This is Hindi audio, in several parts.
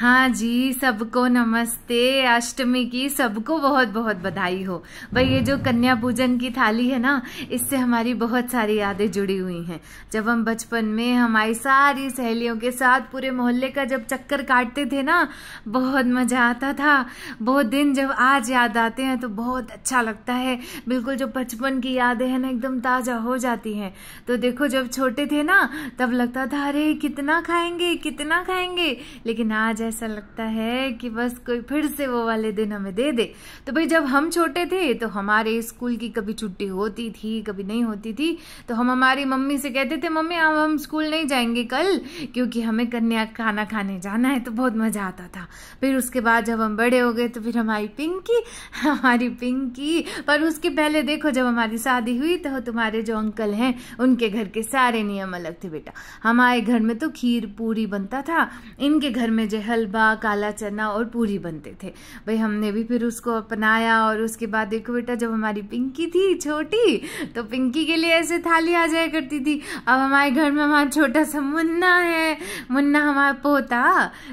हाँ जी सबको नमस्ते अष्टमी की सबको बहुत बहुत बधाई हो भाई ये जो कन्या पूजन की थाली है ना इससे हमारी बहुत सारी यादें जुड़ी हुई हैं जब हम बचपन में हमारी सारी सहेलियों के साथ पूरे मोहल्ले का जब चक्कर काटते थे ना बहुत मज़ा आता था बहुत दिन जब आज याद आते हैं तो बहुत अच्छा लगता है बिल्कुल जो बचपन की यादें हैं ना एकदम ताज़ा हो जाती हैं तो देखो जब छोटे थे ना तब लगता था अरे कितना खाएंगे कितना खाएंगे लेकिन आज ऐसा लगता है कि बस कोई फिर से वो वाले दिन हमें दे दे तो भाई जब हम छोटे थे तो हमारे स्कूल की कभी छुट्टी होती थी कभी नहीं होती थी तो हम हमारी मम्मी से कहते थे मम्मी हम हम स्कूल नहीं जाएंगे कल क्योंकि हमें कन्या खाना खाने जाना है तो बहुत मज़ा आता था फिर उसके बाद जब हम बड़े हो गए तो फिर हमारी पिंकी हमारी पिंकी पर उसके पहले देखो जब हमारी शादी हुई तो तुम्हारे जो अंकल हैं उनके घर के सारे नियम अलग थे बेटा हमारे घर में तो खीर पूरी बनता था इनके घर में जो हलवा काला चना और पूरी बनते थे भाई हमने भी फिर उसको अपनाया और उसके बाद देखो बेटा जब हमारी पिंकी थी छोटी तो पिंकी के लिए ऐसे थाली आ जाया करती थी अब हमारे घर में हमारा छोटा सा मुन्ना है मुन्ना हमारा पोता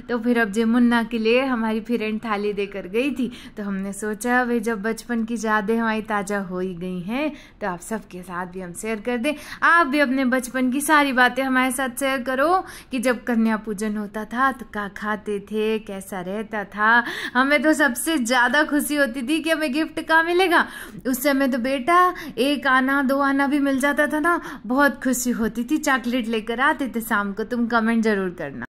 तो फिर अब जो मुन्ना के लिए हमारी फ्रेंड थाली देकर गई थी तो हमने सोचा भाई जब बचपन की यादें हमारी ताज़ा हो ही गई हैं तो आप सबके साथ भी हम शेयर कर दें आप भी अपने बचपन की सारी बातें हमारे साथ शेयर करो कि जब कन्या पूजन होता था तो का खाते करते थे कैसा रहता था हमें तो सबसे ज़्यादा खुशी होती थी कि हमें गिफ्ट कहाँ मिलेगा उस समय तो बेटा एक आना दो आना भी मिल जाता था ना बहुत खुशी होती थी चॉकलेट लेकर आते थे शाम को तुम कमेंट ज़रूर करना